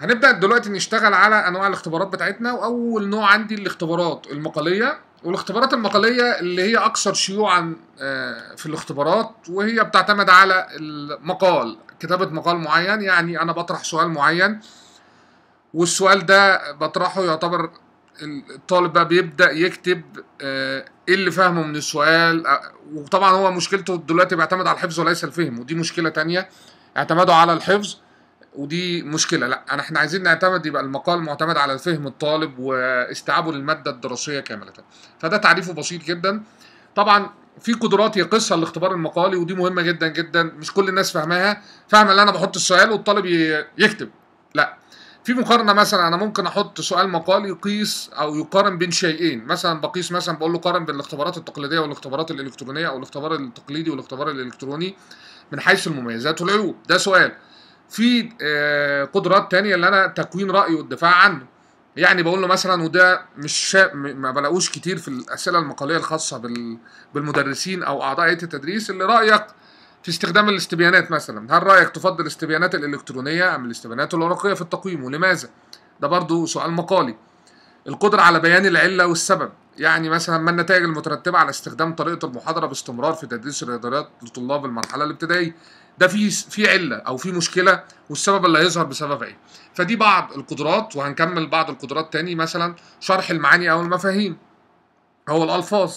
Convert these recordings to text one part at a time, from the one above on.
هنبدا دلوقتي نشتغل على انواع الاختبارات بتاعتنا واول نوع عندي الاختبارات المقاليه والاختبارات المقاليه اللي هي اكثر شيوعا آه، في الاختبارات وهي بتعتمد على المقال كتابه مقال معين يعني انا بطرح سؤال معين والسؤال ده بطرحه يعتبر الطالب بقى بيبدا يكتب آه، ايه اللي فهمه من السؤال آه، وطبعا هو مشكلته دلوقتي بيعتمد على الحفظ وليس الفهم ودي مشكله تانية اعتماده على الحفظ ودي مشكله لا انا احنا عايزين نعتمد يبقى المقال معتمد على الفهم الطالب واستيعابه للماده الدراسيه كامله فده تعريفه بسيط جدا طبعا في قدرات يقيسها الاختبار المقالي ودي مهمه جدا جدا مش كل الناس فاهماها فاهمه ان انا بحط السؤال والطالب يكتب لا في مقارنه مثلا انا ممكن احط سؤال مقال يقيس او يقارن بين شيئين مثلا بقيس مثلا بقول له قارن بين الاختبارات التقليديه والاختبارات الالكترونيه او الاختبار التقليدي والاختبار الالكتروني من حيث المميزات والعيوب ده سؤال في آه، قدرات تانية اللي انا تكوين رايه والدفاع عنه يعني بقول له مثلا وده مش ما بلاقوش كتير في الاسئله المقاليه الخاصه بالمدرسين او اعضاء هيئه التدريس اللي رايك في استخدام الاستبيانات مثلا هل رايك تفضل الاستبيانات الالكترونيه ام الاستبيانات الورقيه في التقويم ولماذا ده برضو سؤال مقالي القدره على بيان العله والسبب يعني مثلا ما النتائج المترتبه على استخدام طريقه المحاضره باستمرار في تدريس الرياضيات لطلاب المرحله الابتدائيه ده في في عله او في مشكله والسبب اللي هيظهر بسبب ايه فدي بعض القدرات وهنكمل بعض القدرات تاني مثلا شرح المعاني او المفاهيم هو الالفاظ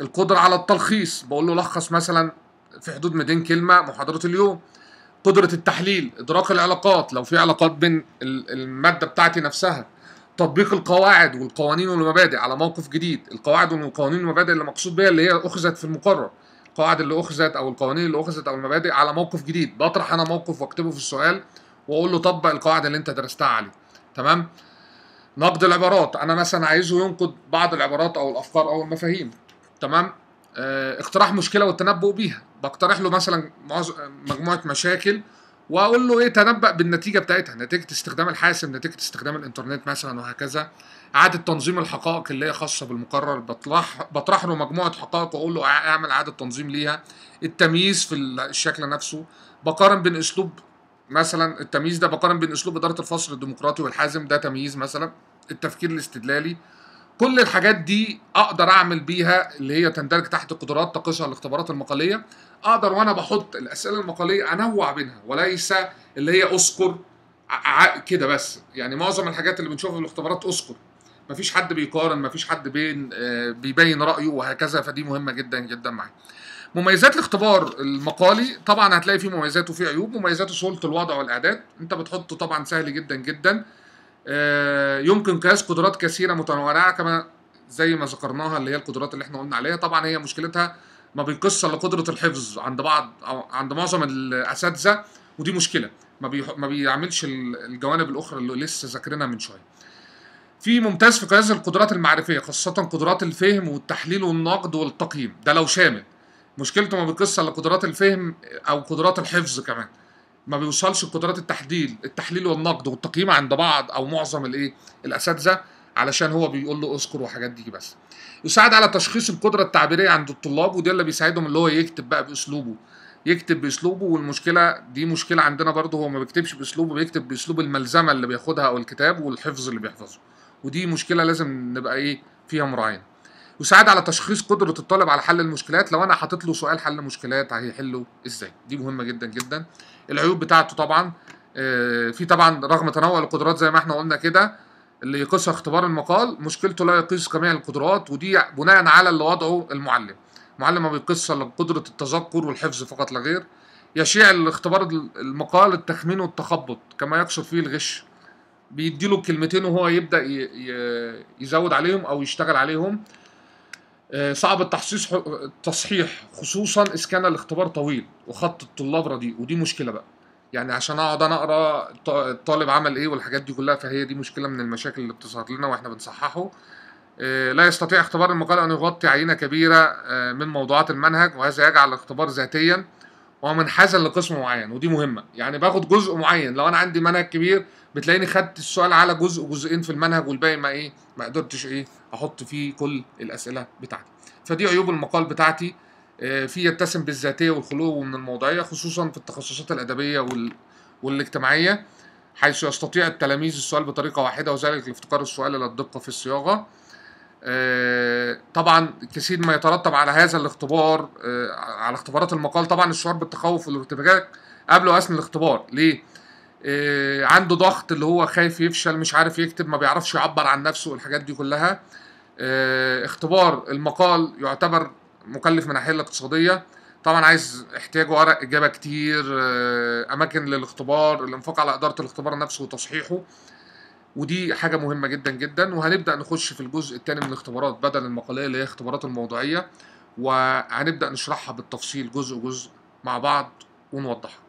القدره على التلخيص بقول له لخص مثلا في حدود 200 كلمه محاضره اليوم قدره التحليل ادراك العلاقات لو في علاقات بين الماده بتاعتي نفسها تطبيق القواعد والقوانين والمبادئ على موقف جديد القواعد والقوانين والمبادئ اللي مقصود بيها اللي هي اخذت في المقرر القواعد اللي اخذت او القوانين اللي اخذت او المبادئ على موقف جديد بطرح انا موقف واكتبه في السؤال واقول له طبق القواعد اللي انت درستها عليه تمام نقد العبارات انا مثلا عايزه ينقد بعض العبارات او الافكار او المفاهيم تمام آه، اقتراح مشكله والتنبؤ بيها بقترح له مثلا مجموعه مشاكل واقول له ايه تنبأ بالنتيجه بتاعتها نتيجه استخدام الحاسب نتيجه استخدام الانترنت مثلا وهكذا اعاده تنظيم الحقائق اللي هي خاصه بالمقرر بطرح بطرح له مجموعه حقائق واقول له اعمل اعاده تنظيم ليها التمييز في الشكل نفسه بقارن بين اسلوب مثلا التمييز ده بقارن بين اسلوب اداره الفصل الديمقراطي والحازم ده تمييز مثلا التفكير الاستدلالي كل الحاجات دي اقدر اعمل بيها اللي هي تندرج تحت قدرات تقيسها الاختبارات المقاليه اقدر وانا بحط الاسئله المقاليه انوع بينها وليس اللي هي اذكر كده بس يعني معظم الحاجات اللي بنشوفها في الاختبارات اذكر مفيش حد بيقارن مفيش حد بين آه، بيبين رايه وهكذا فدي مهمه جدا جدا معايا مميزات الاختبار المقالي طبعا هتلاقي فيه مميزات وفيه عيوب مميزاته سهوله الوضع والاعداد انت بتحطه طبعا سهل جدا جدا آه، يمكن قياس قدرات كثيره متنوعه كما زي ما ذكرناها اللي هي القدرات اللي احنا قلنا عليها طبعا هي مشكلتها ما بيقصش الا قدره الحفظ عند بعض او عند معظم الاساتذه ودي مشكله ما ما بيعملش الجوانب الاخرى اللي لسه ذاكرينها من شويه في ممتاز في قياس القدرات المعرفيه خاصه قدرات الفهم والتحليل والنقد والتقييم ده لو شامل مشكلته ما بيقص الا قدرات الفهم او قدرات الحفظ كمان ما بيوصلش قدرات التحليل التحليل والنقد والتقييم عند بعض او معظم الايه الاساتذه علشان هو بيقول له اذكر وحاجات دي بس يساعد على تشخيص القدره التعبيريه عند الطلاب وده اللي بيساعدهم اللي هو يكتب بقى باسلوبه يكتب باسلوبه والمشكله دي مشكله عندنا برضه هو ما بيكتبش باسلوبه بيكتب باسلوب الملزمه اللي بياخدها او الكتاب والحفظ اللي بيحفظه ودي مشكله لازم نبقى ايه فيها مراعين يساعد على تشخيص قدره الطالب على حل المشكلات لو انا حاطط له سؤال حل مشكلات هيحله ازاي دي مهمه جدا جدا العيوب بتاعته طبعا آه، في طبعا رغم تنوع القدرات زي ما احنا قلنا كده اللي يقيسها اختبار المقال مشكلته لا يقيس جميع القدرات ودي بناء على اللي وضعه المعلم المعلم ما بيقيسش الا قدره التذكر والحفظ فقط لا غير يشيع الاختبار المقال التخمين والتخبط كما يقصد فيه الغش بيديله كلمتين وهو يبدا يزود عليهم او يشتغل عليهم آه، صعب التحصيص التصحيح خصوصا اذا كان الاختبار طويل وخط الطلاب رديء ودي مشكله بقى يعني عشان اقعد انا اقرا الطالب عمل ايه والحاجات دي كلها فهي دي مشكله من المشاكل اللي بتظهر لنا واحنا بنصححه آه، لا يستطيع اختبار المقاله ان يغطي عينه كبيره آه، من موضوعات المنهج وهذا يجعل الاختبار ذاتيا ومنحازا لقسم معين ودي مهمه يعني باخد جزء معين لو انا عندي منهج كبير بتلاقيني خدت السؤال على جزء جزئين في المنهج والباقي ما ايه ما قدرتش ايه احط فيه كل الاسئله بتاعتي فدي عيوب المقال بتاعتي آه، في يتسم بالذاتيه والخلو من الموضوعيه خصوصا في التخصصات الادبيه وال... والاجتماعيه حيث يستطيع التلاميذ السؤال بطريقه واحده وذلك لافتقار السؤال الى الدقه في الصياغه آه، طبعا كثير ما يترتب على هذا الاختبار آه، على اختبارات المقال طبعا الشعور بالتخوف والارتباك قبل واثناء الاختبار ليه عنده ضغط اللي هو خايف يفشل مش عارف يكتب ما بيعرفش يعبر عن نفسه والحاجات دي كلها آه، اختبار المقال يعتبر مكلف من الناحيه الاقتصاديه طبعا عايز احتياجه ورق اجابه كتير آه، اماكن للاختبار الانفاق على اداره الاختبار نفسه وتصحيحه ودي حاجه مهمه جدا جدا وهنبدا نخش في الجزء الثاني من الاختبارات بدل المقاليه اللي هي اختبارات الموضوعيه وهنبدا نشرحها بالتفصيل جزء جزء مع بعض ونوضحها